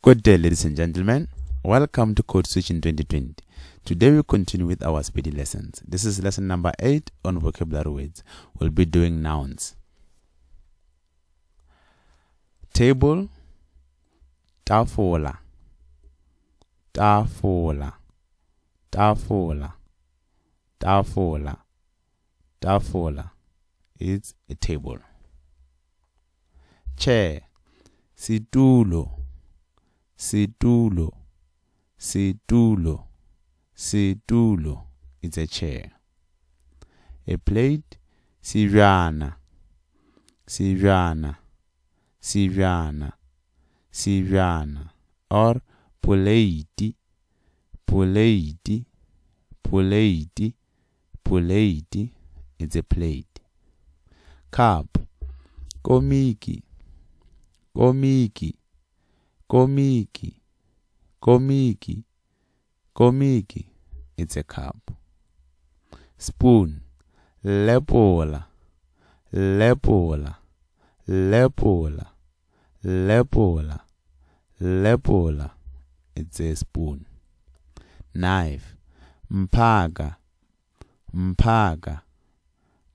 Good day, ladies and gentlemen. Welcome to Code Switch in 2020. Today we continue with our speedy lessons. This is lesson number 8 on vocabulary words. We'll be doing nouns. Table, tafola, tafola, tafola, tafola, tafola. It's a table. Chair, situlo, Situlo. Situlo. Situlo is a chair. A plate. Sivana. Sivana. Sivana. Sivana. Or poleti. Poleti. Poleti. Poleti is a plate. Cup. Komiki. Komiki. komiki, komiki, komiki. It's a cup. Spoon, lepola, lepola, lepola, lepola, lepola. It's a spoon. Knife, mpaga, mpaga,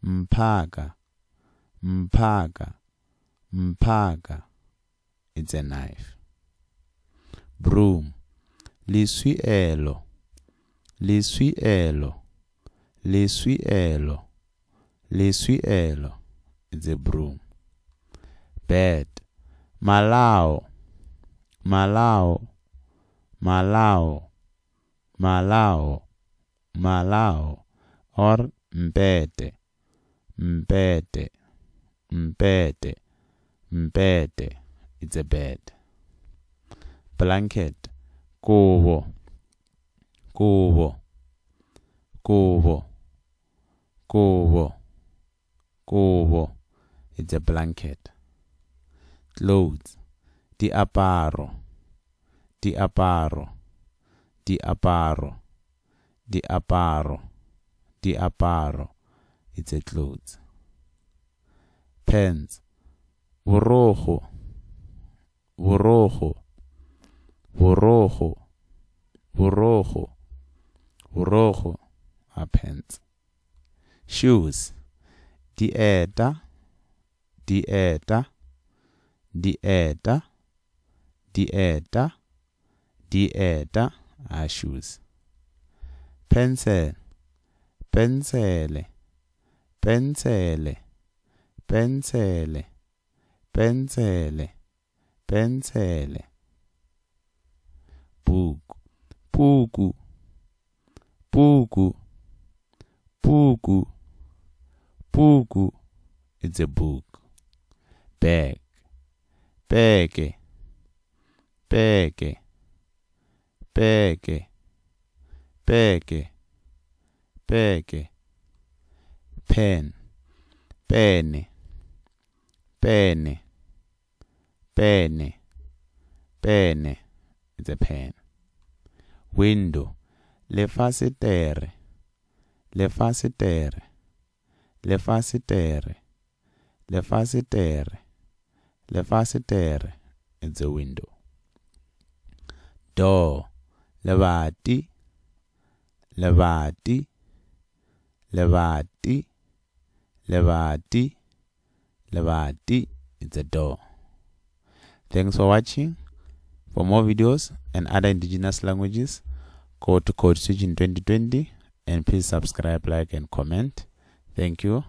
mpaga, mpaga, mpaga. It's a knife. broom, l'essuie-elo, l'essuie-elo, l'essuie-elo, l'essuie-elo, the broom. Bed, malao, malao, malao, malao, malao, or mbete, mbete, mbete, mbete, it's a bed. blanket, cubo, cubo, cubo, cubo, cubo. It's a blanket. Clothes, diaparo, diaparo, diaparo, diaparo, diaparo. It's a clothes. Pants, burojo, burojo. burojo burojo burojo are pants shoes dieta dieta dieta dieta dieta are shoes pencil pencil, pencil, pencil, pencil, pencil pouco, pouco, pouco, pouco, pouco. It's a book. Bag, pegue, pegue, pegue, pegue, pegue. Pen, pene, pene, pene, pene. It's a pen window le fasetere le fasetere le fasetere le fasetere le fasetere it's the window door lebati le lebati le lebati it's a door thanks for watching For more videos and other indigenous languages, go to Code Switch in 2020 and please subscribe, like, and comment. Thank you.